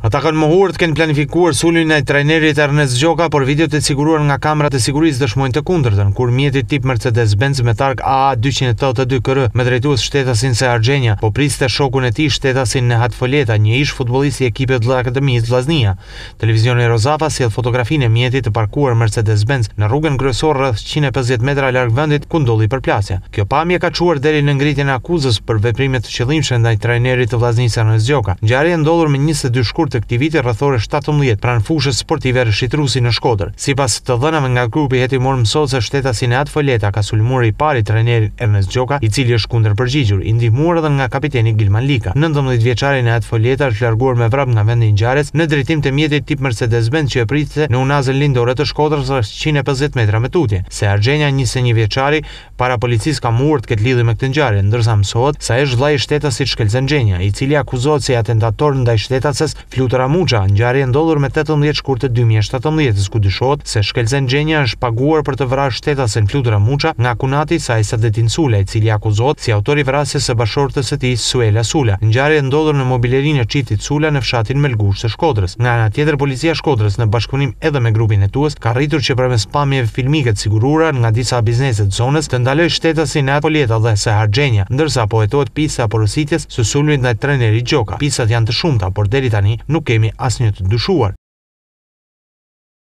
Ata kanë mohuar të kenë planifikuar sulmin e trajnerit Ernest Gjoka, por videot e siguruar nga kamerat e sigurisë dëshmojnë të kundërtën, kur mjeti tip Mercedes-Benz me targ AA282 KR me drejtues shtetasin se Argenia, po priste shokun e tij shtetasin në Hatfoleta, një ish futbollist i ekipit të Akademisë Vllaznia. Televizioni Rozafa sjell fotografinë e mjetit të parkuar Mercedes-Benz në rrugën kryesore rreth 150 metra larg vendit ku ndodhi përplasja. Kjo pamje ka çuar deri në ngritjen e akuzës për veprime të qëllimshme ndaj trajnerit të Vllaznisë Ernest Zjoka. Ngjarja ndodhur me 22 shkurt të këtij viti rrethore 17 pranë fushës sportive Rashid Rusi në Shkodër. Sipas të dhënave nga grupi Heti Mor Mësose shtetasi Neat Foleta ka sulmuar i pari trajnerin Ernest Gjoka, i cili është kundër përgjigjur, i ndihmuar edhe nga kapiteni Gilman Lika. 19 vjeçari Neat Foleta është larguar me vrap nga vendi i ngjarjes në drejtim të mjetit tip Mercedes-Benz që e pritte në unazën lindore të Shkodrës rreth 150 metra me tutje. Se Argjenia 21 vjeçari para policisë ka murur lidhje me këtë ngjarje, ndërsa mësohet se ai është vllai i shtetasit Shkelzengjenia, i cili akuzohet se si atentator ndaj shtetasës Lut Ramuxha, ngjarje ndodhur me 18 shkurtë 2017-s ku dyshohet se shkelzen gjenia është paguar për të vrarë shtetasën Lut Ramuxha nga Kunati sa i Sadetin Sula, i cili akuzohet si autori i vrasjes së bashortës së tij Suela Sula. Ngjarje ndodhur në mobilerinë e çiftit Sula në fshatin Melgush të Shkodrës. Nga ana tjetër, policia Shkodrës në bashkëpunim edhe me grupin hetues ka arritur që përmes pamjeve filmike të sigurura nga disa biznese të zonës të ndaloj shtetasin e Apolieta dhe se Hargjenia, ndërsa po hetohet pista porositjes së Sulmit ndaj trenerit Gjoka. Pistat janë të shumta, por deri tani Nuk kemi asnjë të dyshuar